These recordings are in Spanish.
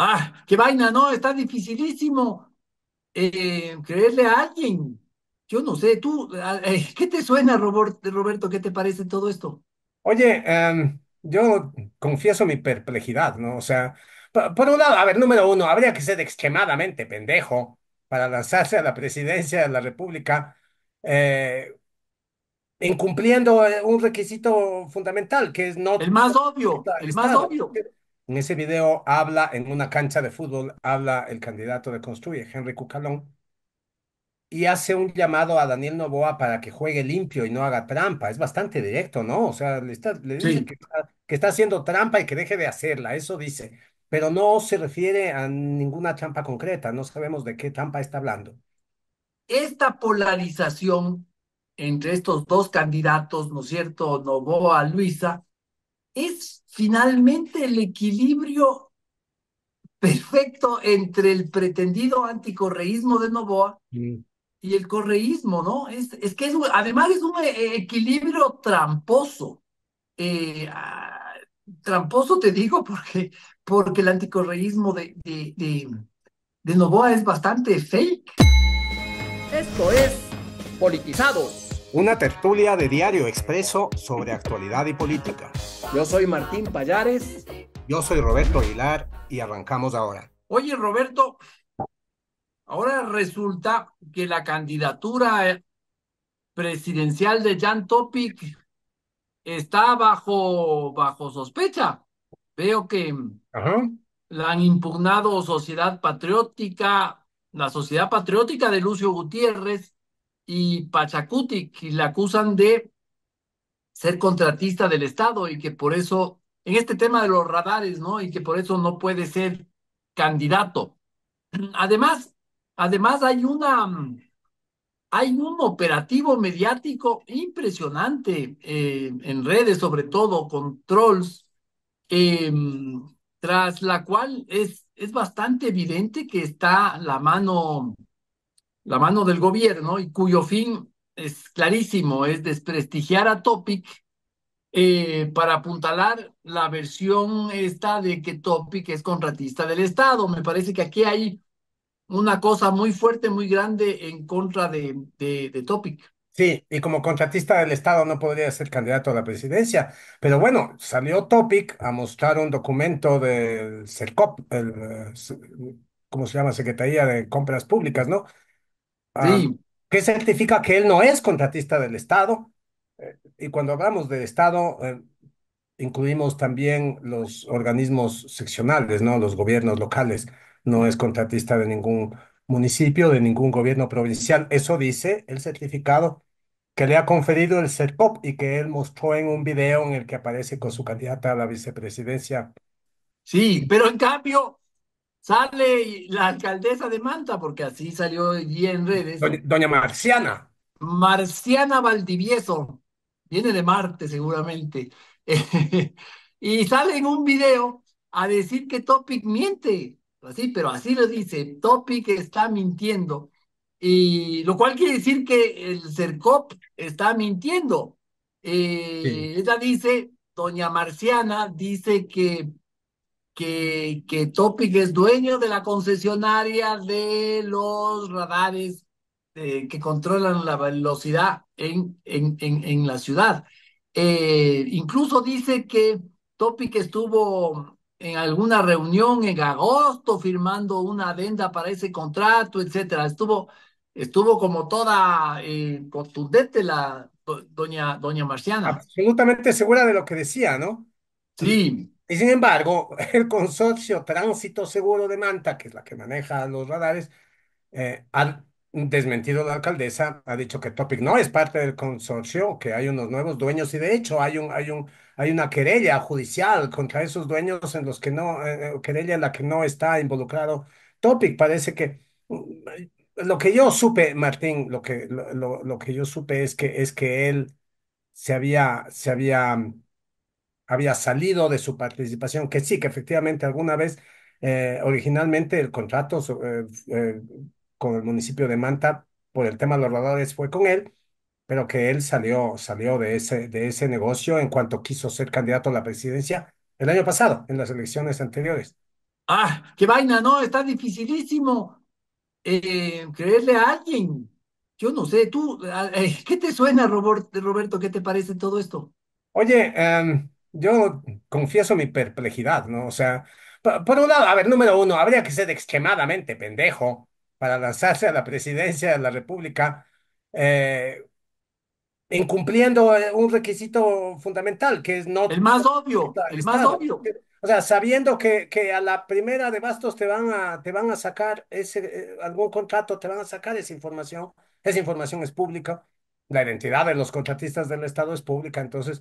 Ah, qué vaina, no, está dificilísimo eh, creerle a alguien. Yo no sé, tú, ¿qué te suena, Roberto? ¿Qué te parece todo esto? Oye, em, yo confieso mi perplejidad, ¿no? O sea, por, un lado, a ver, número uno, habría que ser extremadamente pendejo para lanzarse a la presidencia de la República eh, incumpliendo eh, un requisito fundamental, que es no El más obvio, el más obvio. En ese video habla en una cancha de fútbol, habla el candidato de Construye, Henry Cucalón, y hace un llamado a Daniel Novoa para que juegue limpio y no haga trampa. Es bastante directo, ¿no? O sea, le, dice que, está, haciendo trampa y que deje de hacerla, eso dice. Pero no se refiere a ninguna trampa concreta, no sabemos de qué trampa está hablando. Esta polarización entre estos dos candidatos, ¿no es cierto? Novoa, Luisa, es finalmente el equilibrio perfecto entre el pretendido anticorreísmo de Novoa mm. y el correísmo, ¿no? Es, es que es, además es un e, e, equilibrio tramposo. Eh, ah, tramposo te digo porque, porque el anticorreísmo de, de, de Novoa es bastante fake. Esto es politizado una tertulia de Diario Expreso sobre actualidad y política. Yo soy Martín Payares. Yo soy Roberto Aguilar y arrancamos ahora. Oye, Roberto, ahora resulta que la candidatura eh, presidencial de Jan Topic está bajo, bajo sospecha. Veo que la han impugnado Sociedad Patriótica, la Sociedad Patriótica de Lucio Gutiérrez, y Pachacuti, que la acusan de ser contratista del Estado y que por eso, en este tema de los radares, ¿no? Y que por eso no puede ser candidato. Además, además hay una, hay un operativo mediático impresionante eh, en redes, sobre todo con trolls, em, tras la cual es, es bastante evidente que está la mano la mano del gobierno y cuyo fin es clarísimo, es desprestigiar a Topic eh, para apuntalar la versión esta de que Topic es contratista del Estado. Me parece que aquí hay una cosa muy fuerte, muy grande en contra de, de, Topic. Sí, y como contratista del Estado no podría ser candidato a la presidencia. Pero bueno, salió Topic a mostrar un documento del CERCOP, el, eh, ¿cómo se llama? Secretaría de Compras Públicas, ¿no? que certifica que él no es contratista del Estado. Eh, y cuando hablamos del Estado, eh, incluimos también los organismos seccionales, ¿no? Los gobiernos locales. No es contratista de ningún municipio, de ningún gobierno provincial. Eso dice el certificado que le ha conferido el CERCOP y que él mostró en un video en el que aparece con su candidata a la vicepresidencia. Sí, pero en cambio, Sale la alcaldesa de Manta, porque así salió allí en redes. Doña, Marciana. Marciana Valdivieso. Viene de Marte seguramente. y sale en un video a decir que Topic miente. Así, pero así lo dice. Topic está mintiendo. Y lo cual quiere decir que el CERCOP está mintiendo. Eh, ella dice, doña Marciana dice que que, Topic es dueño de la concesionaria de los radares eh, que controlan la velocidad en, en, en, la ciudad. Eh, incluso dice que Topic estuvo en alguna reunión en agosto firmando una adenda para ese contrato, etcétera. Estuvo, estuvo como toda eh, contundente la doña, doña Marciana. Absolutamente segura de lo que decía, ¿no? Sí, y sin embargo, el consorcio Tránsito Seguro de Manta, que es la que maneja los radares, eh, ha desmentido la alcaldesa, ha dicho que Topic no es parte del consorcio, que hay unos nuevos dueños y de hecho hay, un, hay, un, hay una querella judicial contra esos dueños en los que no, eh, eh, querella en la que no está involucrado Topic. Parece que mm, lo que yo supe, Martín, lo que, lo que yo supe es que, es que él se había, se había había salido de su participación, que sí, que efectivamente alguna vez, eh, originalmente el contrato eh, eh, con el municipio de Manta por el tema de los rodadores fue con él, pero que él salió, salió de, ese, de ese negocio en cuanto quiso ser candidato a la presidencia el año pasado, en las elecciones anteriores. Ah, qué vaina, no, está dificilísimo creerle a alguien. Yo no sé, tú, ¿qué te suena, Robert, Roberto? ¿Qué te parece todo esto? Oye, eh, yo confieso mi perplejidad, ¿no? O sea, por, un lado, a ver, número uno, habría que ser extremadamente pendejo para lanzarse a la presidencia de la República eh, incumpliendo eh, un requisito fundamental, que es no... El más obvio, el más obvio. O sea, sabiendo que, que, a la primera de bastos te van a, te van a sacar ese, eh, algún contrato, te van a sacar esa información, esa información es pública, la identidad de los contratistas del Estado es pública, entonces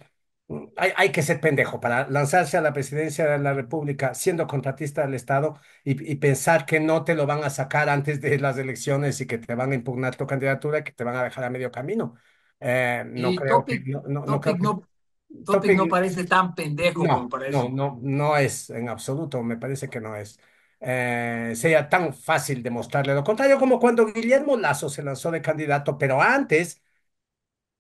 hay, que ser pendejo para lanzarse a la presidencia de la República siendo contratista del Estado y, y, pensar que no te lo van a sacar antes de las elecciones y que te van a impugnar tu candidatura y que te van a dejar a medio camino. Eh, no, creo que, no, no, parece tan pendejo como No, no, es en absoluto, me parece que no es. Eh, sería tan fácil demostrarle lo contrario como cuando Guillermo Lazo se lanzó de candidato, pero antes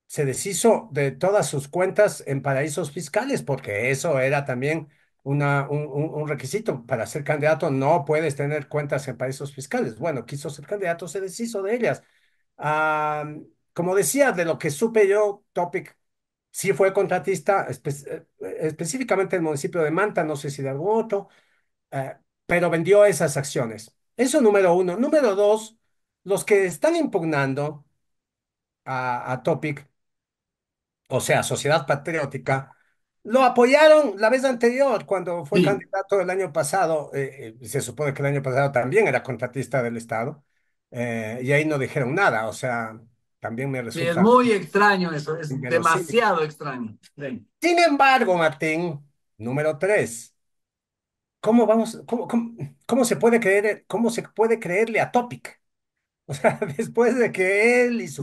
se deshizo de todas sus cuentas en paraísos fiscales, porque eso era también una, un, requisito. Para ser candidato no puedes tener cuentas en paraísos fiscales. Bueno, quiso ser candidato, se deshizo de ellas. como decía, de lo que supe yo, Topic sí fue contratista, eh, específicamente en el municipio de Manta, no sé si de algún otro, eh, pero vendió esas acciones. Eso número uno. Número dos, los que están impugnando a, a Topic o sea, Sociedad Patriótica, lo apoyaron la vez anterior, cuando fue candidato el año pasado, eh, eh, se supone que el año pasado también era contratista del Estado, eh, y ahí no dijeron nada, o sea, también me resulta... es muy extraño eso, es demasiado extraño. Sin embargo, Martín, número tres, ¿cómo vamos, cómo, cómo, se puede creer, cómo se puede creerle a Topic? O sea, después de que él y su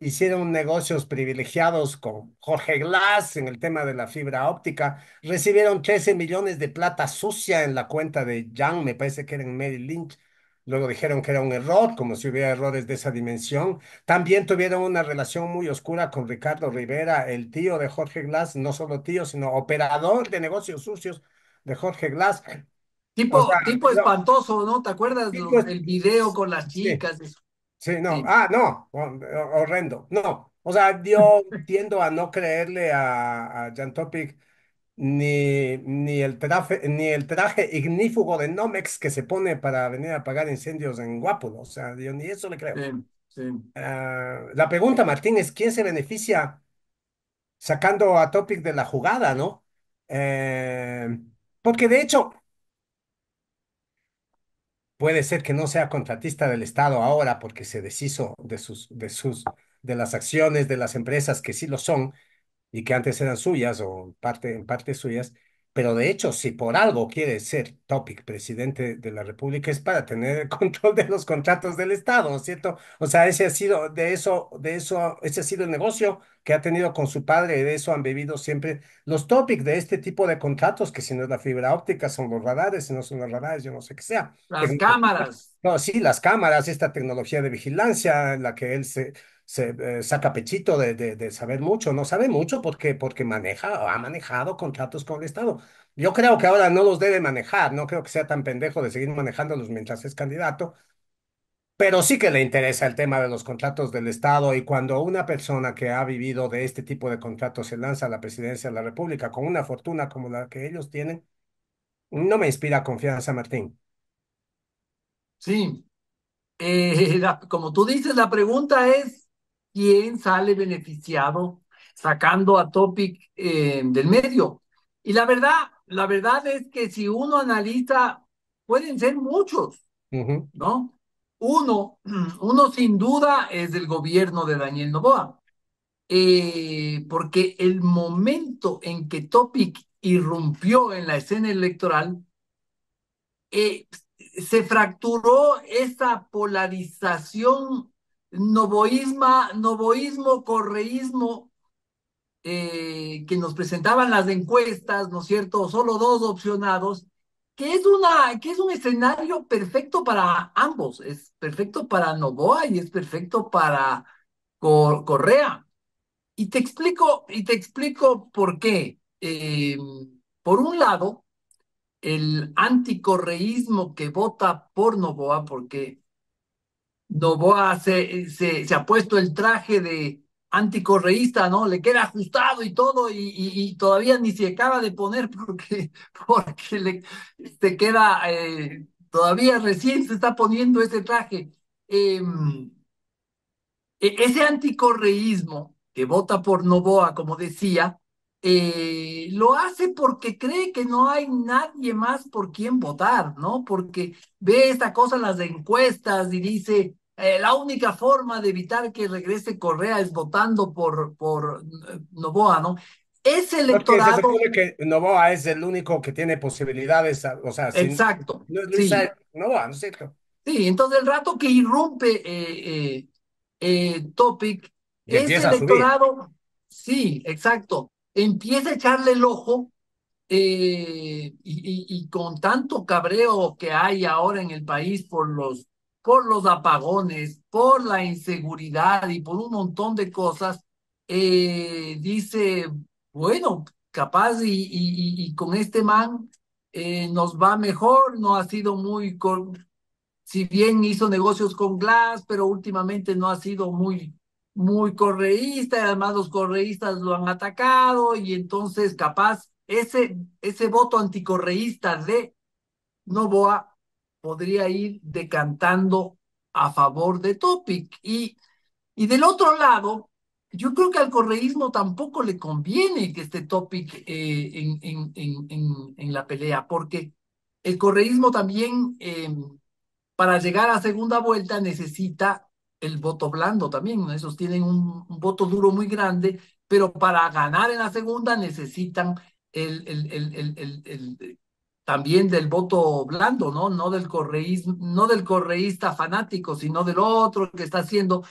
hicieron negocios privilegiados con Jorge Glass en el tema de la fibra óptica, recibieron 13 millones de plata sucia en la cuenta de Young, me parece que era en Merrill Lynch. Luego dijeron que era un error, como si hubiera errores de esa dimensión. También tuvieron una relación muy oscura con Ricardo Rivera, el tío de Jorge Glass, no solo tío, sino operador de negocios sucios de Jorge Glass. Tipo, tipo espantoso, ¿no? ¿Te acuerdas del video con las chicas? Sí, no, ah, no, horrendo, no. O sea, yo tiendo a no creerle a, a Jan Topic ni, ni el traje, ni el traje ignífugo de Nomex que se pone para venir a apagar incendios en Guápulo. O sea, yo ni eso le creo. Ah, la pregunta, Martín, es ¿quién se beneficia sacando a Topic de la jugada, ¿no? Eh, porque de hecho. Puede ser que no sea contratista del Estado ahora porque se deshizo de sus, de sus, de las acciones de las empresas que sí lo son y que antes eran suyas o parte, en parte suyas, pero de hecho, si por algo quiere ser Topic presidente de la República es para tener el control de los contratos del Estado, ¿cierto? O sea, ese ha sido de eso, de eso, ese ha sido el negocio que ha tenido con su padre y de eso han vivido siempre los Topic de este tipo de contratos, que si no es la fibra óptica son los radares, si no son los radares, yo no sé qué sea. Las cámaras. No, sí, las cámaras, esta tecnología de vigilancia en la que él se se eh, saca pechito de, saber mucho, no sabe mucho porque, porque maneja, ha manejado contratos con el Estado. Yo creo que ahora no los debe manejar, no creo que sea tan pendejo de seguir manejándolos mientras es candidato, pero sí que le interesa el tema de los contratos del Estado y cuando una persona que ha vivido de este tipo de contratos se lanza a la presidencia de la República con una fortuna como la que ellos tienen, no me inspira confianza, Martín. Sí, eh, como tú dices, la pregunta es, quién sale beneficiado sacando a Topic eh, del medio. Y la verdad, la verdad es que si uno analiza, pueden ser muchos, ¿no? Uno, uno sin duda es del gobierno de Daniel Novoa, eh, porque el momento en que Topic irrumpió en la escena electoral, eh, se fracturó esa polarización novoísma, novoísmo, correísmo, eh, que nos presentaban las encuestas, ¿no es cierto? Solo dos opcionados, que es, una, es un escenario perfecto para ambos, es perfecto para Novoa y es perfecto para Correa. Y te explico, y te explico por qué. Em, por un lado, el anticorreísmo que vota por Novoa, porque Novoa se, se, ha puesto el traje de anticorreísta, ¿no? Le queda ajustado y todo, y, todavía ni se acaba de poner porque, porque le, se queda, eh, todavía recién se está poniendo ese traje. Em, e, ese anticorreísmo que vota por Novoa, como decía, eh, lo hace porque cree que no hay nadie más por quien votar, ¿no? Porque ve esta cosa en las encuestas y dice, eh, la única forma de evitar que regrese Correa es votando por, por eh, Novoa, ¿no? Ese electorado... Porque se que Novoa es el único que tiene posibilidades, ah, o sea... Exacto. No, no, sí. Novoa, ¿no es cierto? Sí, entonces el rato que irrumpe eh, eh Topic, ese electorado... Sí, exacto empieza a echarle el ojo eh, y, con tanto cabreo que hay ahora en el país por los, por los apagones, por la inseguridad y por un montón de cosas, eh, dice, bueno, capaz y, con este man eh, nos va mejor, no ha sido muy, con, si bien hizo negocios con Glass, pero últimamente no ha sido muy, muy correísta, y además los correístas lo han atacado y entonces capaz ese, ese voto anticorreísta de Novoa podría ir decantando a favor de Topic. Y, y del otro lado, yo creo que al correísmo tampoco le conviene que esté Topic eh, en, en, en, en, la pelea, porque el correísmo también, eh, para llegar a segunda vuelta, necesita el voto blando también. Esos tienen un, voto duro muy grande, pero para ganar en la segunda necesitan el, el, el, el también del voto blando, ¿no? No del, correísmo, no del correísta fanático, sino del otro que está haciendo.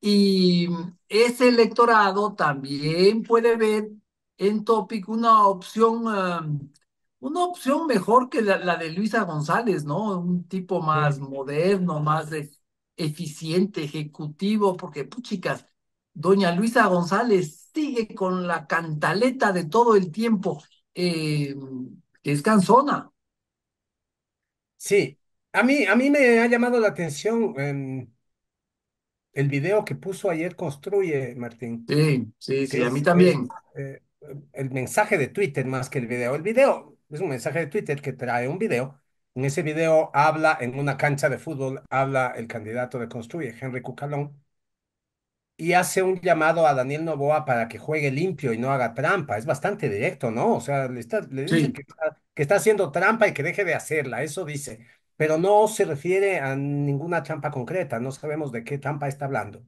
Y ese electorado también puede ver en Topic una opción, um, una opción mejor que la, de Luisa González, ¿no? Un tipo más moderno, más eficiente, ejecutivo, porque, chicas doña Luisa González sigue con la cantaleta de todo el tiempo, em, que es canzona. Sí, a mí, a mí me ha llamado la atención em, el video que puso ayer Construye, Martín. Sí, sí, sí, a mí también. Eh, eh, el mensaje de Twitter más que el video. El video es un mensaje de Twitter que trae un video en ese video habla en una cancha de fútbol, habla el candidato de Construye, Henry Cucalón, y hace un llamado a Daniel Novoa para que juegue limpio y no haga trampa. Es bastante directo, ¿no? O sea, le, dice que, está, haciendo trampa y que deje de hacerla, eso dice. Pero no se refiere a ninguna trampa concreta, no sabemos de qué trampa está hablando.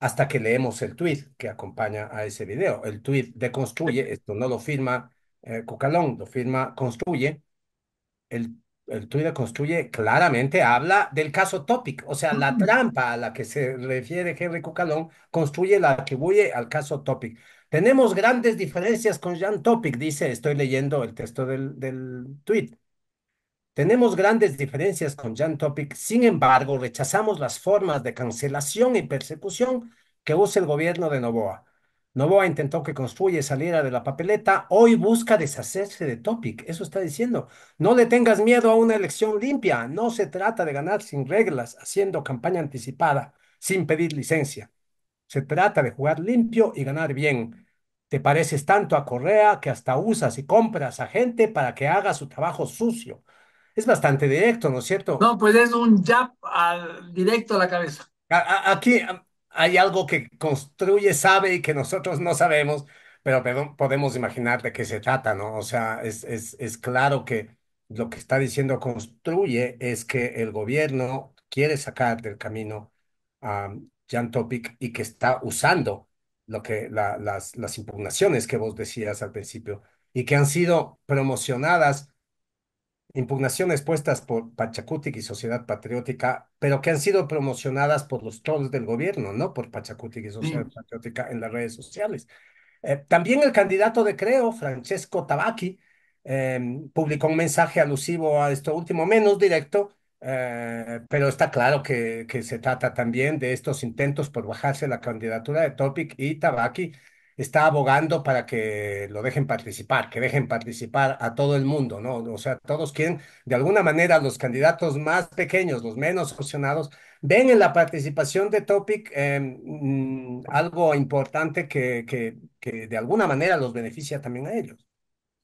Hasta que leemos el tweet que acompaña a ese video. El tweet de Construye, esto no lo firma eh, Cucalón, lo firma Construye. El el Twitter construye claramente habla del caso Topic, o sea, la trampa a la que se refiere Henry Cucalón construye, la atribuye al caso Topic. Tenemos grandes diferencias con Jean Topic, dice, estoy leyendo el texto del, del tweet. Tenemos grandes diferencias con Jean Topic, sin embargo, rechazamos las formas de cancelación y persecución que usa el gobierno de Novoa. Novoa intentó que Construye saliera de la papeleta, hoy busca deshacerse de Topic, eso está diciendo. No le tengas miedo a una elección limpia, no se trata de ganar sin reglas, haciendo campaña anticipada, sin pedir licencia. Se trata de jugar limpio y ganar bien. Te pareces tanto a Correa que hasta usas y compras a gente para que haga su trabajo sucio. Es bastante directo, ¿no es cierto? No, pues es un jab directo a la cabeza. aquí, hay algo que construye, sabe y que nosotros no sabemos, pero podemos imaginar de qué se trata, ¿no? O sea, es, es, claro que lo que está diciendo construye es que el gobierno quiere sacar del camino a Jan Topic y que está usando lo que las, las impugnaciones que vos decías al principio y que han sido promocionadas impugnaciones puestas por Pachacutic y Sociedad Patriótica, pero que han sido promocionadas por los trolls del gobierno, ¿no? Por Pachacutic y Sociedad mm. Patriótica en las redes sociales. Eh, también el candidato de Creo, Francesco Tabacchi, em, publicó un mensaje alusivo a esto último, menos directo, eh, pero está claro que, que se trata también de estos intentos por bajarse la candidatura de Topic y Tabaki está abogando para que lo dejen participar, que dejen participar a todo el mundo, ¿no? O sea, todos quieren, de alguna manera, los candidatos más pequeños, los menos opcionados, ven en la participación de Topic em, mm, algo importante que, que, que, de alguna manera los beneficia también a ellos.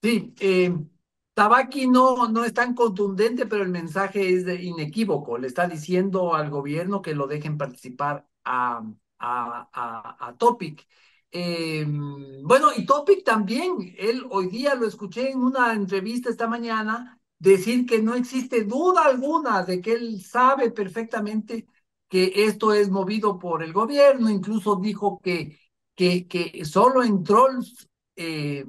Sí, eh, em, Tabaki no, no es tan contundente, pero el mensaje es inequívoco. Le está diciendo al gobierno que lo dejen participar a, a, a Topic. Eh, bueno, y Topic también, él hoy día lo escuché en una entrevista esta mañana decir que no existe duda alguna de que él sabe perfectamente que esto es movido por el gobierno, incluso dijo que, que, que solo en trolls eh,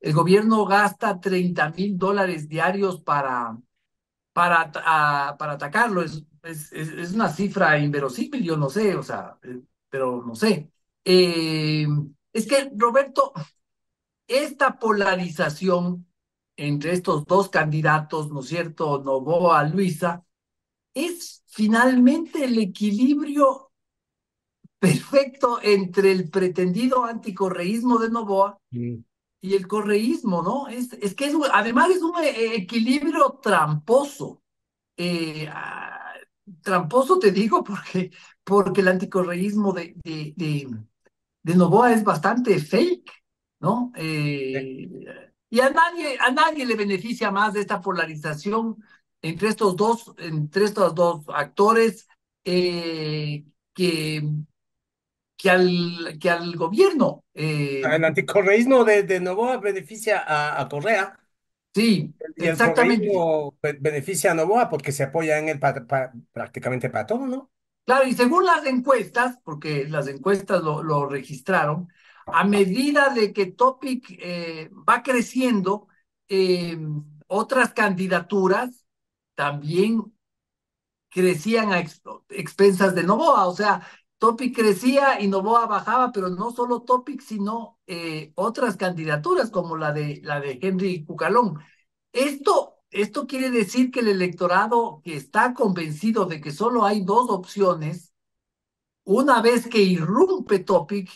el gobierno gasta 30 mil dólares diarios para, para, para atacarlo. Es, es, es una cifra inverosímil, yo no sé, o sea, eh, pero no sé. Eh, es que, Roberto, esta polarización entre estos dos candidatos, ¿no es cierto? Novoa, Luisa, es finalmente el equilibrio perfecto entre el pretendido anticorreísmo de Novoa mm. y el correísmo, ¿no? Es, es que es, además es un eh, eh, equilibrio tramposo. Ah, tramposo te digo porque, porque el anticorreísmo de, de de Novoa es bastante fake, ¿no? Eh, y a nadie, a nadie le beneficia más de esta polarización entre estos dos, entre estos dos actores eh, que, que, al, que al gobierno. el eh. anticorreísmo de, de Novoa beneficia a, Correa. Sí, exactamente. beneficia a Novoa porque se apoya en él prácticamente para todo, ¿no? Claro, y según las encuestas, porque las encuestas lo, registraron, a medida de que Topic eh, va creciendo, em, otras candidaturas también crecían a expensas de Novoa. O sea, Topic crecía y Novoa bajaba, pero no solo Topic, sino eh, otras candidaturas como la de, la de Henry Cucalón. Esto esto quiere decir que el electorado que está convencido de que solo hay dos opciones, una vez que irrumpe Topic,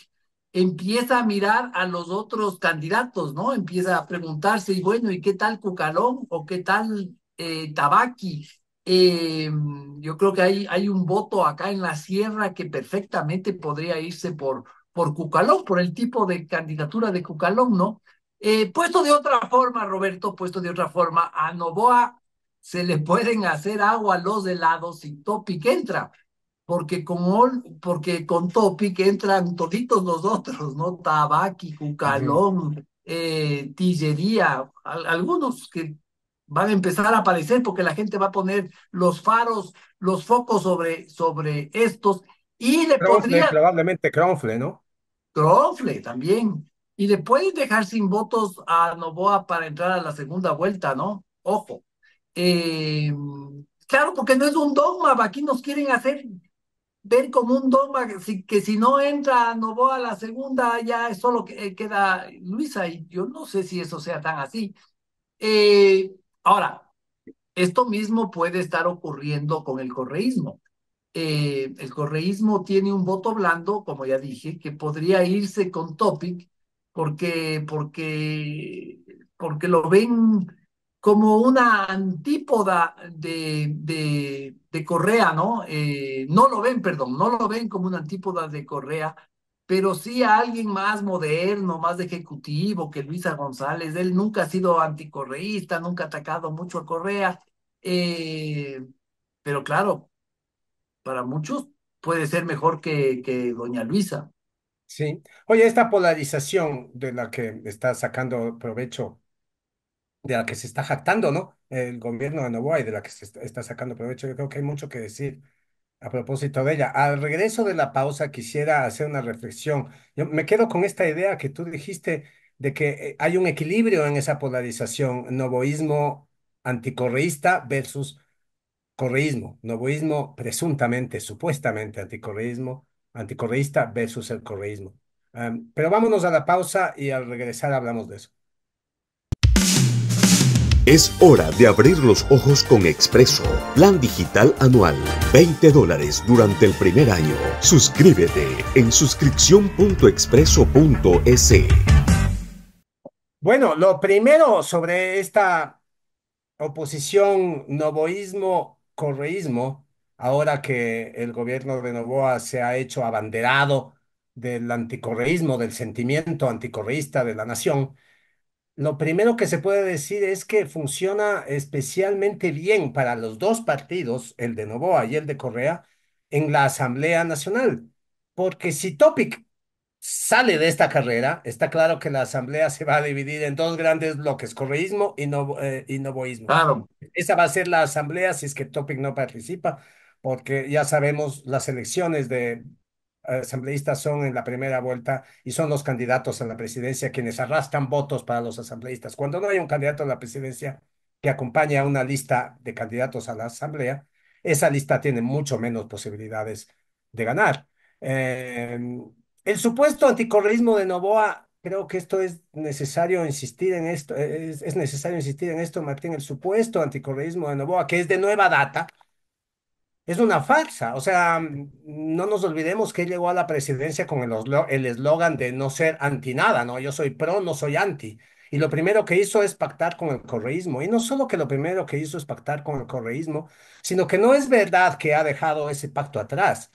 empieza a mirar a los otros candidatos, ¿no? Empieza a preguntarse, y bueno, ¿y qué tal Cucalón o qué tal eh, Tabaqui? Em, yo creo que hay, hay un voto acá en la sierra que perfectamente podría irse por, por Cucalón, por el tipo de candidatura de Cucalón, ¿no? Eh, puesto de otra forma, Roberto, puesto de otra forma, a Novoa se le pueden hacer agua los helados si Topic entra, porque con, porque con Topic entran toditos los otros, ¿no? Tabaqui, Cucalón, eh, Tillería, algunos que van a empezar a aparecer porque la gente va a poner los faros, los focos sobre, sobre estos y le podría... Probablemente Cronfle, ¿no? Cronfle también. Y le pueden dejar sin votos a Novoa para entrar a la segunda vuelta, ¿no? Ojo. Eh, claro, porque no es un dogma, aquí nos quieren hacer ver como un dogma que si, que si no entra Novoa a la segunda, ya solo eh, queda Luisa, y yo no sé si eso sea tan así. Eh, ahora, esto mismo puede estar ocurriendo con el correísmo. el correísmo tiene un voto blando, como ya dije, que podría irse con Topic porque, porque, lo ven como una antípoda de, Correa, ¿no? Eh, no lo ven, perdón, no lo ven como una antípoda de Correa, pero sí a alguien más moderno, más ejecutivo que Luisa González. Él nunca ha sido anticorreísta, nunca ha atacado mucho a Correa, eh, pero claro, para muchos puede ser mejor que doña Luisa. Sí. Oye, esta polarización de la que está sacando provecho, de la que se está jactando, ¿no? El gobierno de Novoa y de la que se está, sacando provecho, yo creo que hay mucho que decir a propósito de ella. Al regreso de la pausa quisiera hacer una reflexión. Yo me quedo con esta idea que tú dijiste de que hay un equilibrio en esa polarización, novoísmo anticorreísta versus correísmo, novoísmo presuntamente, supuestamente anticorreísmo anticorreísta versus el correísmo. pero vámonos a la pausa y al regresar hablamos de eso. Es hora de abrir los ojos con Expreso, plan digital anual, 20 dólares durante el primer año. Suscríbete en suscripción.expreso.es. Bueno, lo primero sobre esta oposición novoísmo-correísmo ahora que el gobierno de Novoa se ha hecho abanderado del anticorreísmo, del sentimiento anticorreísta de la nación, lo primero que se puede decir es que funciona especialmente bien para los dos partidos, el de Novoa y el de Correa, en la Asamblea Nacional. Porque si Topic sale de esta carrera, está claro que la Asamblea se va a dividir en dos grandes bloques, correísmo y, no, eh, novoísmo. Claro. Esa va a ser la Asamblea si es que Topic no participa porque ya sabemos las elecciones de eh, asambleístas son en la primera vuelta y son los candidatos a la presidencia quienes arrastran votos para los asambleístas. Cuando no hay un candidato a la presidencia que acompañe a una lista de candidatos a la asamblea, esa lista tiene mucho menos posibilidades de ganar. Em, el supuesto anticorreísmo de Novoa, creo que esto es necesario insistir en esto, es, necesario insistir en esto, Martín, el supuesto anticorreísmo de Novoa, que es de nueva data, es una farsa. O sea, no nos olvidemos que llegó a la presidencia con el eslogan de no ser anti nada, ¿no? Yo soy pro, no soy anti. Y lo primero que hizo es pactar con el correísmo. Y no solo que lo primero que hizo es pactar con el correísmo, sino que no es verdad que ha dejado ese pacto atrás.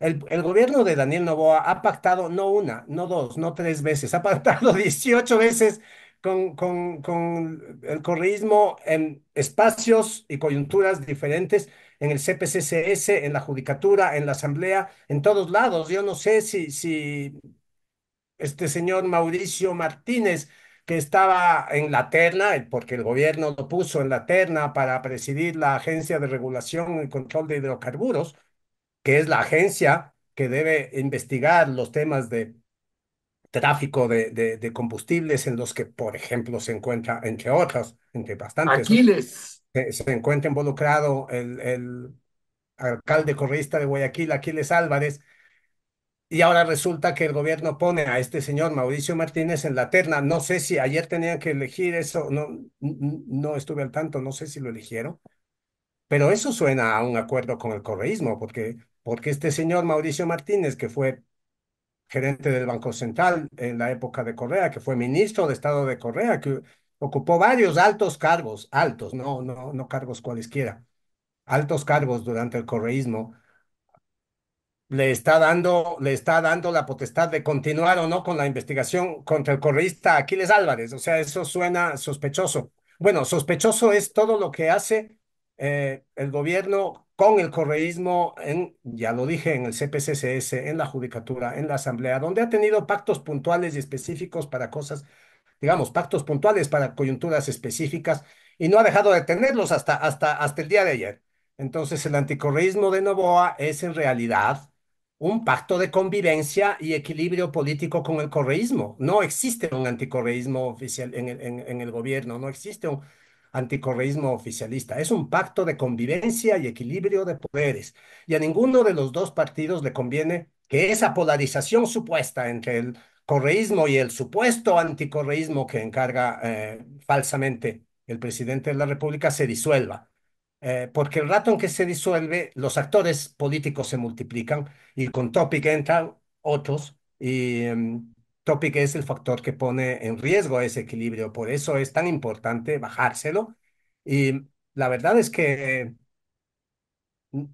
El, gobierno de Daniel Novoa ha pactado no una, no dos, no tres veces, ha pactado 18 veces con, con, con el correísmo en espacios y coyunturas diferentes en el CPCCS, en la Judicatura, en la Asamblea, en todos lados. Yo no sé si, este señor Mauricio Martínez, que estaba en la terna, eh, porque el gobierno lo puso en la terna para presidir la Agencia de Regulación y Control de Hidrocarburos, que es la agencia que debe investigar los temas de tráfico de, combustibles en los que, por ejemplo, se encuentra, entre otras, entre bastantes. Aquiles se, encuentra involucrado el, el alcalde correísta de Guayaquil, Aquiles Álvarez, y ahora resulta que el gobierno pone a este señor Mauricio Martínez en la terna. No sé si ayer tenían que elegir eso, no, no estuve al tanto, no sé si lo eligieron, pero eso suena a un acuerdo con el correísmo, porque, porque este señor Mauricio Martínez, que fue gerente del Banco Central en la época de Correa, que fue ministro de Estado de Correa, que ocupó varios altos cargos, altos, no, no, no cargos cualesquiera, altos cargos durante el correísmo, le está dando, le está dando la potestad de continuar o no con la investigación contra el correísta Aquiles Álvarez. O sea, eso suena sospechoso. Bueno, sospechoso es todo lo que hace eh, el gobierno con el correísmo, en, ya lo dije, en el CPCCS, en la Judicatura, en la Asamblea, donde ha tenido pactos puntuales y específicos para cosas digamos, pactos puntuales para coyunturas específicas y no ha dejado de tenerlos hasta, hasta, hasta el día de ayer. Entonces, el anticorreísmo de Novoa es en realidad un pacto de convivencia y equilibrio político con el correísmo. No existe un anticorreísmo oficial en el, en el gobierno, no existe un anticorreísmo oficialista. Es un pacto de convivencia y equilibrio de poderes. Y a ninguno de los dos partidos le conviene que esa polarización supuesta entre el correísmo y el supuesto anticorreísmo que encarga eh, falsamente el presidente de la República se disuelva. Eh, porque el rato en que se disuelve, los actores políticos se multiplican y con Topic entran otros y em, Topic es el factor que pone en riesgo ese equilibrio. Por eso es tan importante bajárselo y la verdad es que... Mm,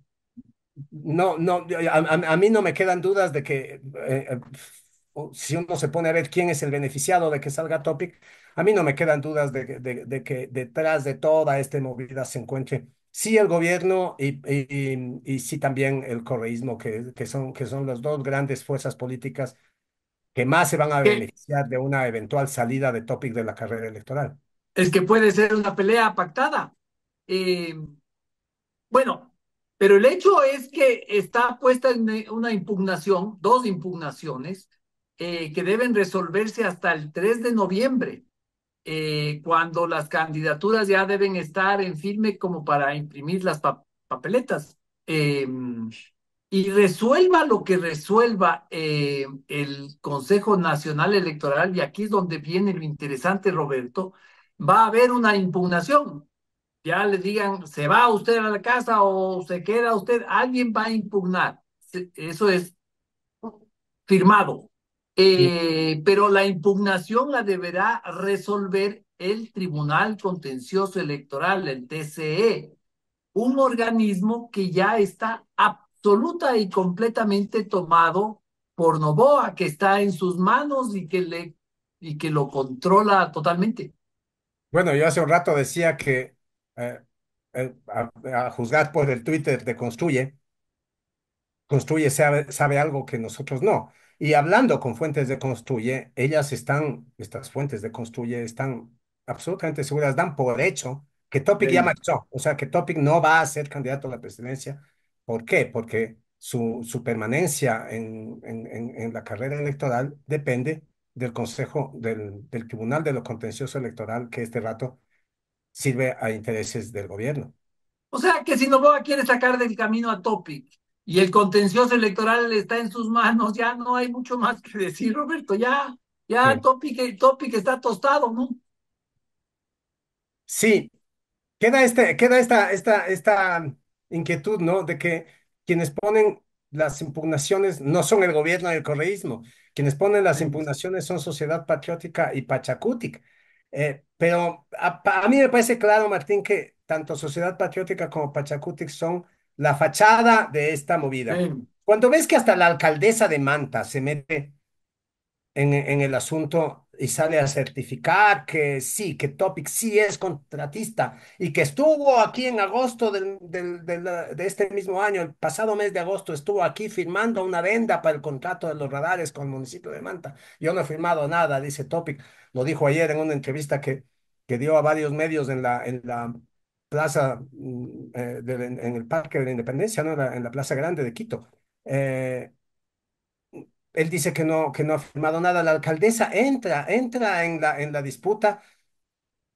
no, no, a, mí no me quedan dudas de que eh, si uno se pone a ver quién es el beneficiado de que salga Topic, a mí no me quedan dudas de, que detrás de toda esta movida se encuentre sí el gobierno y, sí también el correísmo, que, son, que son las dos grandes fuerzas políticas que más se van a beneficiar de una eventual salida de Topic de la carrera electoral. Es que puede ser una pelea pactada. Eh, bueno, pero el hecho es que está puesta en una impugnación, dos impugnaciones, eh, que deben resolverse hasta el 3 de noviembre, eh, cuando las candidaturas ya deben estar en firme como para imprimir las papeletas. Em, y resuelva lo que resuelva eh, el Consejo Nacional Electoral, y aquí es donde viene lo interesante, Roberto, va a haber una impugnación. Ya le digan, se va usted a la casa o se queda usted, alguien va a impugnar. Eso es firmado, eh, pero la impugnación la deberá resolver el Tribunal Contencioso Electoral, el TCE, un organismo que ya está absoluta y completamente tomado por Novoa, que está en sus manos y que, le, y que lo controla totalmente. Bueno, yo hace un rato decía que eh, eh, a, juzgar por el Twitter de Construye, Construye sabe algo que nosotros no. Y hablando con fuentes de Construye, ellas están, estas fuentes de Construye están absolutamente seguras, dan por hecho que Topic ya marchó, o sea, que Topic no va a ser candidato a la presidencia. ¿Por qué? Porque su, su permanencia en, en, la carrera electoral depende del Consejo, del, del Tribunal de lo Contencioso Electoral, que este rato sirve a intereses del gobierno. O sea, que si Novoa quiere sacar del camino a Topic y el contencioso electoral está en sus manos, ya no hay mucho más que decir, Roberto, ya, ya topic Topic, eh, topic está tostado, ¿no? Sí, queda, este, queda esta, esta, esta inquietud, ¿no? De que quienes ponen las impugnaciones no son el gobierno del correísmo, quienes ponen las impugnaciones son Sociedad Patriótica y Pachacútic. Eh, pero a, mí me parece claro, Martín, que tanto Sociedad Patriótica como Pachacutic son la fachada de esta movida. Cuando ves que hasta la alcaldesa de Manta se mete en, el asunto y sale a certificar que sí, que Topic sí es contratista y que estuvo aquí en agosto de este mismo año, el pasado mes de agosto, estuvo aquí firmando una venda para el contrato de los radares con el municipio de Manta. Yo no he firmado nada, dice Topic. Lo dijo ayer en una entrevista que, que dio a varios medios en la, en la plaza, mm, eh, en el Parque de la Independencia, ¿no? en la Plaza Grande de Quito. Eh, él dice que no, que no ha firmado nada. La alcaldesa entra, entra en la, en la disputa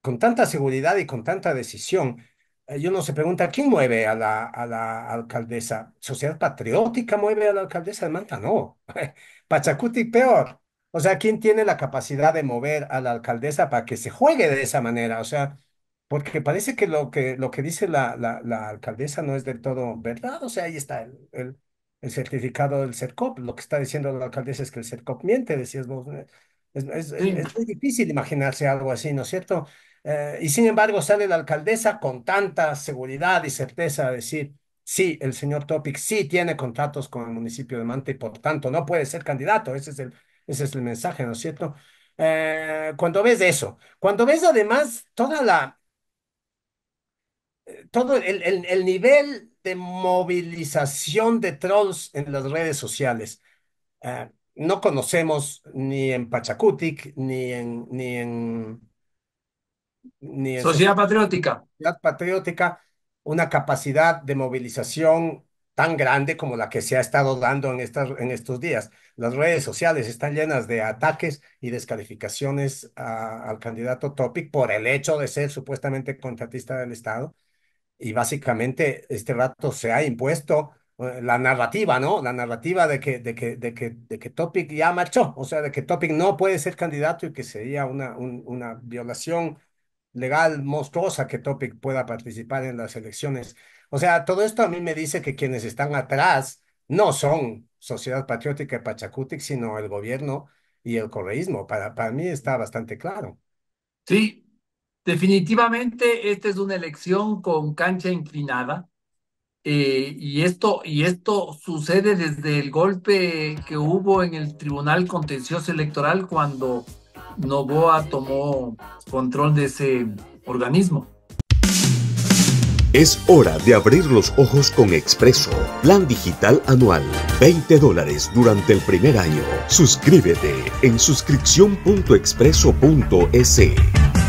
con tanta seguridad y con tanta decisión. Eh, Yo no se pregunta, ¿quién mueve a la, a la alcaldesa? ¿Sociedad Patriótica mueve a la alcaldesa de Manta? No. Pachacuti peor. O sea, ¿quién tiene la capacidad de mover a la alcaldesa para que se juegue de esa manera? O sea, porque parece que lo que, lo que dice la, la, alcaldesa no es del todo verdad. O sea, ahí está el, certificado del CERCOP. Lo que está diciendo la alcaldesa es que el CERCOP miente, decías vos. Es, muy difícil imaginarse algo así, ¿no es cierto? Eh, y sin embargo sale la alcaldesa con tanta seguridad y certeza a decir, sí, el señor Topic sí tiene contratos con el municipio de Mante y por tanto no puede ser candidato. Ese es el, ese es el mensaje, ¿no es cierto? Eh, cuando ves eso, cuando ves además toda la, eh, todo el, el, nivel de movilización de trolls en las redes sociales. Eh, no conocemos ni en Pachacutic, ni en, ni en, ni Sociedad Patriótica. Sociedad Patriótica, una capacidad de movilización tan grande como la que se ha estado dando en, en estos días. Las redes sociales están llenas de ataques y descalificaciones al candidato Topic por el hecho de ser supuestamente contratista del Estado y básicamente este rato se ha impuesto eh, la narrativa, ¿no? La narrativa de que, de que, de que, de que Topic ya marchó, o sea, de que Topic no puede ser candidato y que sería una, una violación legal monstruosa que Topic pueda participar en las elecciones. O sea, todo esto a mí me dice que quienes están atrás no son Sociedad Patriótica y Pachacutic, sino el gobierno y el correísmo. Para, para mí está bastante claro. Sí, Definitivamente, esta es una elección con cancha inclinada. Eh, y, esto, y esto sucede desde el golpe que hubo en el Tribunal Contencioso Electoral cuando Novoa tomó control de ese organismo. Es hora de abrir los ojos con Expreso, plan digital anual, 20 dólares durante el primer año. Suscríbete en suscripción.expreso.es.